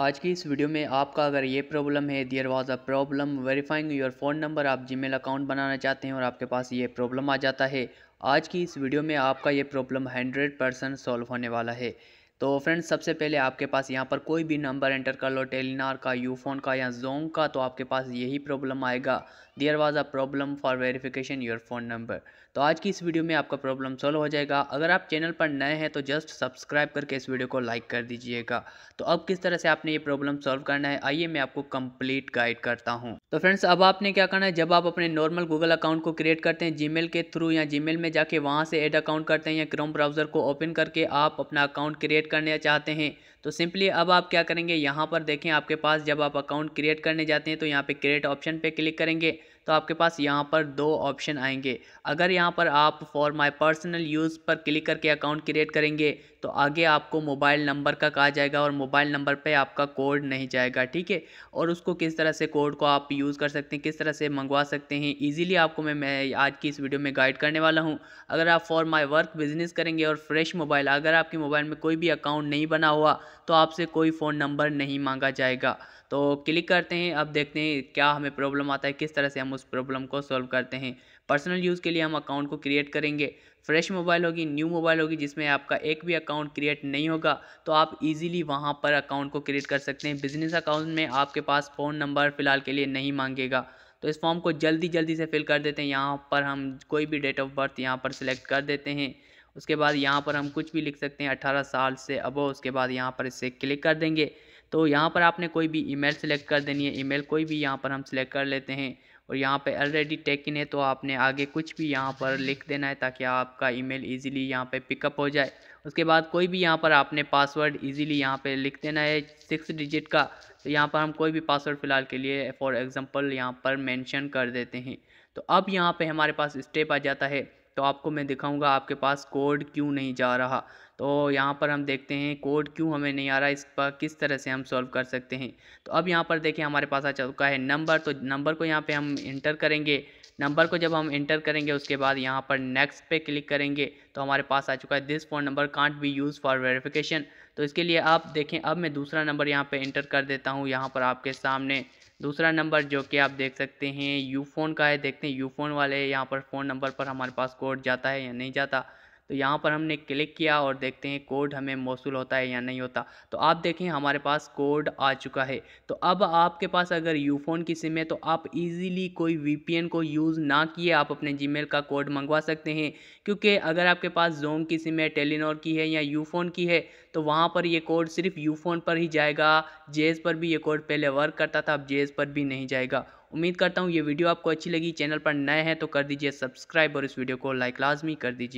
आज की इस वीडियो में आपका अगर ये प्रॉब्लम है there was a problem verifying your phone number आप जीमेल अकाउंट बनाना चाहते हैं और आपके पास ये प्रॉब्लम आ जाता है आज की इस वीडियो में आपका ये प्रॉब्लम हंड्रेड परसेंट सॉल्व होने वाला है तो फ्रेंड्स सबसे पहले आपके पास यहाँ पर कोई भी नंबर एंटर कर लो टेलीनार का यूफोन का या जोंग का तो आपके पास यही प्रॉब्लम आएगा there was a problem for verification your phone number तो आज की इस वीडियो में आपका प्रॉब्लम सॉल्व हो जाएगा अगर आप चैनल पर नए हैं तो जस्ट सब्सक्राइब करके इस वीडियो को लाइक कर दीजिएगा तो अब किस तरह से आपने ये प्रॉब्लम सॉल्व करना है आइए मैं आपको कंप्लीट गाइड करता हूँ तो फ्रेंड्स अब आपने क्या करना है जब आप अपने नॉर्मल गूगल अकाउंट को क्रिएट करते हैं जीमेल के थ्रू या जीमेल में जाके वहाँ से ऐड अकाउंट करते हैं या क्रोम ब्राउज़र को ओपन करके आप अपना अकाउंट क्रिएट करना चाहते हैं तो सिंपली अब आप क्या करेंगे यहाँ पर देखें आपके पास जब आप अकाउंट क्रिएट करने जाते हैं तो यहाँ पर क्रिएट ऑप्शन पर क्लिक करेंगे तो आपके पास यहाँ पर दो ऑप्शन आएंगे अगर यहाँ पर आप फॉर माई पर्सनल यूज़ पर क्लिक करके अकाउंट क्रिएट करेंगे तो आगे आपको मोबाइल नंबर का कहा जाएगा और मोबाइल नंबर पे आपका कोड नहीं जाएगा ठीक है और उसको किस तरह से कोड को आप यूज़ कर सकते हैं किस तरह से मंगवा सकते हैं ईजिली आपको मैं मैं आज की इस वीडियो में गाइड करने वाला हूँ अगर आप फॉर माई वर्क बिजनेस करेंगे और फ्रेश मोबाइल अगर आपके मोबाइल में कोई भी अकाउंट नहीं बना हुआ तो आपसे कोई फ़ोन नंबर नहीं मांगा जाएगा तो क्लिक करते हैं अब देखते हैं क्या हमें प्रॉब्लम आता है किस तरह से हम उस प्रॉब्लम को सॉल्व करते हैं पर्सनल यूज़ के लिए हम अकाउंट को क्रिएट करेंगे फ्रेश मोबाइल होगी न्यू मोबाइल होगी जिसमें आपका एक भी अकाउंट क्रिएट नहीं होगा तो आप इजीली वहां पर अकाउंट को क्रिएट कर सकते हैं बिजनेस अकाउंट में आपके पास फ़ोन नंबर फ़िलहाल के लिए नहीं मांगेगा तो इस फॉर्म को जल्दी जल्दी से फिल कर देते हैं यहाँ पर हम कोई भी डेट ऑफ बर्थ यहाँ पर सिलेक्ट कर देते हैं उसके बाद यहाँ पर हम कुछ भी लिख सकते हैं अठारह साल से अबो उसके बाद यहाँ पर इसे क्लिक कर देंगे तो यहाँ पर आपने कोई भी ईमेल सेलेक्ट कर देनी है ईमेल कोई भी यहाँ पर हम सेलेक्ट कर लेते हैं और यहाँ पे ऑलरेडी टेक इन है तो आपने आगे कुछ भी यहाँ पर लिख देना है ताकि आपका ईमेल इजीली यहाँ पे पिकअप हो जाए उसके बाद कोई भी यहाँ पर आपने पासवर्ड इजीली यहाँ पे लिख देना है सिक्स डिजिट का तो यहाँ पर हम कोई भी पासवर्ड फ़िलहाल के लिए फॉर एग्ज़ाम्पल यहाँ पर मैंशन कर देते हैं तो अब यहाँ पर हमारे पास स्टेप आ जाता है तो आपको मैं दिखाऊंगा आपके पास कोड क्यों नहीं जा रहा तो यहाँ पर हम देखते हैं कोड क्यों हमें नहीं आ रहा इस पर किस तरह से हम सॉल्व कर सकते हैं तो अब यहाँ पर देखें हमारे पास आ चुका है नंबर तो नंबर को यहाँ पे हम इंटर करेंगे नंबर को जब हम इंटर करेंगे उसके बाद यहाँ पर नेक्स्ट पे क्लिक करेंगे तो हमारे पास आ चुका है this phone number can't be use for verification तो इसके लिए आप देखें अब मैं दूसरा नंबर यहाँ पे इंटर कर देता हूँ यहाँ पर आपके सामने दूसरा नंबर जो कि आप देख सकते हैं यू फ़ोन का है देखते हैं यू फ़ोन वाले यहाँ पर फ़ोन नंबर पर हमारे पास कोड जाता है या नहीं जाता तो यहाँ पर हमने क्लिक किया और देखते हैं कोड हमें मौसू होता है या नहीं होता तो आप देखें हमारे पास कोड आ चुका है तो अब आपके पास अगर यूफोन की सिम है तो आप इजीली कोई वीपीएन को यूज़ ना किए आप अपने जीमेल का कोड मंगवा सकते हैं क्योंकि अगर आपके पास जोम की सिम है टेलीनोर की है या यूफोन की है तो वहाँ पर ये कोड सिर्फ यूफोन पर ही जाएगा जेज पर भी ये कोड पहले वर्क करता था अब जेज पर भी नहीं जाएगा उम्मीद करता हूँ ये वीडियो आपको अच्छी लगी चैनल पर नए हैं तो कर दीजिए सब्सक्राइब और इस वीडियो को लाइक लाजमी कर दीजिए